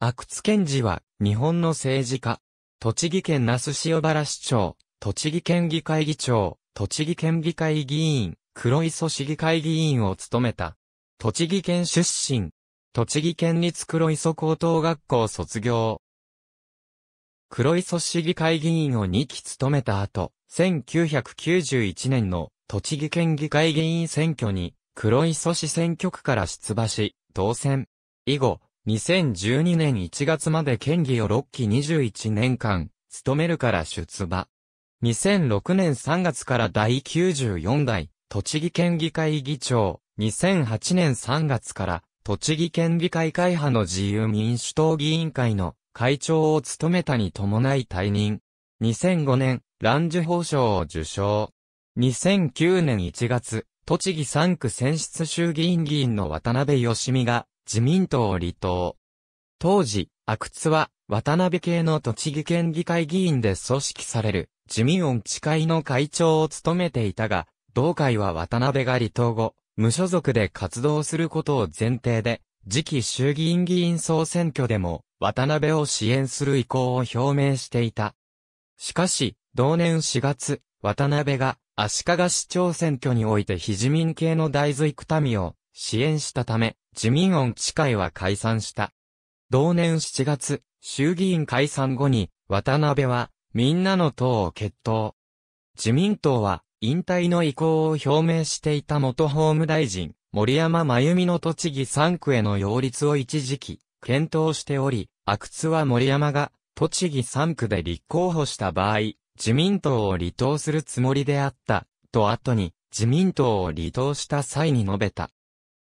阿久津賢治は、日本の政治家。栃木県那須塩原市長、栃木県議会議長、栃木県議会議員、黒磯市議会議員を務めた。栃木県出身。栃木県立黒磯高等学校卒業。黒磯市議会議員を2期務めた後、1991年の栃木県議会議員選挙に黒磯市選挙区から出馬し、当選。以後、2012年1月まで県議を6期21年間、務めるから出馬。2006年3月から第94代、栃木県議会議長、2008年3月から、栃木県議会会派の自由民主党議員会の会長を務めたに伴い退任。2005年、ジ受法賞を受賞。2009年1月、栃木3区選出衆議院議員の渡辺義美が、自民党離党。当時、阿久津は、渡辺系の栃木県議会議員で組織される、自民音地会の会長を務めていたが、同会は渡辺が離党後、無所属で活動することを前提で、次期衆議院議員総選挙でも、渡辺を支援する意向を表明していた。しかし、同年4月、渡辺が、足利市長選挙において非自民系の大豆育民を支援したため、自民音地会は解散した。同年7月、衆議院解散後に、渡辺は、みんなの党を決闘。自民党は、引退の意向を表明していた元法務大臣、森山真由美の栃木3区への擁立を一時期、検討しており、阿久津は森山が、栃木3区で立候補した場合、自民党を離党するつもりであった、と後に、自民党を離党した際に述べた。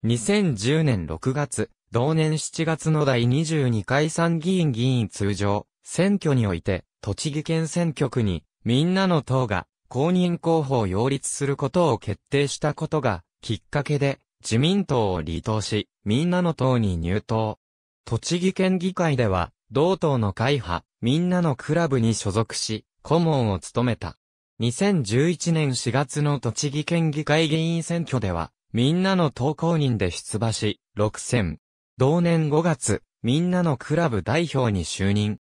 2010年6月、同年7月の第22回参議院議員通常選挙において、栃木県選挙区に、みんなの党が公認候補を擁立することを決定したことが、きっかけで、自民党を離党し、みんなの党に入党。栃木県議会では、同党の会派、みんなのクラブに所属し、顧問を務めた。2011年4月の栃木県議会議員選挙では、みんなの投稿人で出馬し、6選。同年5月、みんなのクラブ代表に就任。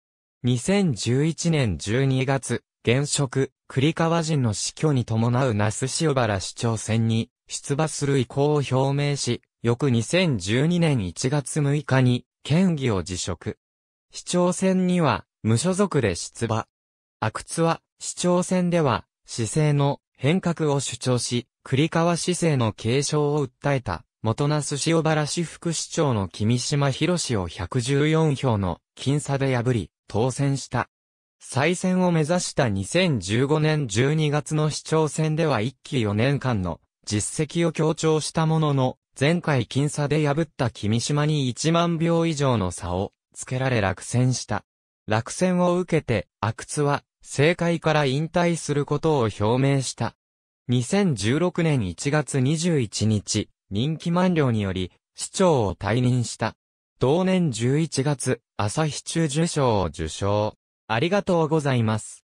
2011年12月、現職、栗川人の死去に伴う那須塩原市長選に出馬する意向を表明し、翌2012年1月6日に県議を辞職。市長選には無所属で出馬。阿久津は市長選では市政の変革を主張し、栗川市政の継承を訴えた、元那須塩原市副市長の君島博士を114票の僅差で破り、当選した。再選を目指した2015年12月の市長選では一期4年間の実績を強調したものの、前回僅差で破った君島に1万票以上の差をつけられ落選した。落選を受けて、阿久津は政界から引退することを表明した。2016年1月21日、任期満了により、市長を退任した。同年11月、朝日中受賞を受賞。ありがとうございます。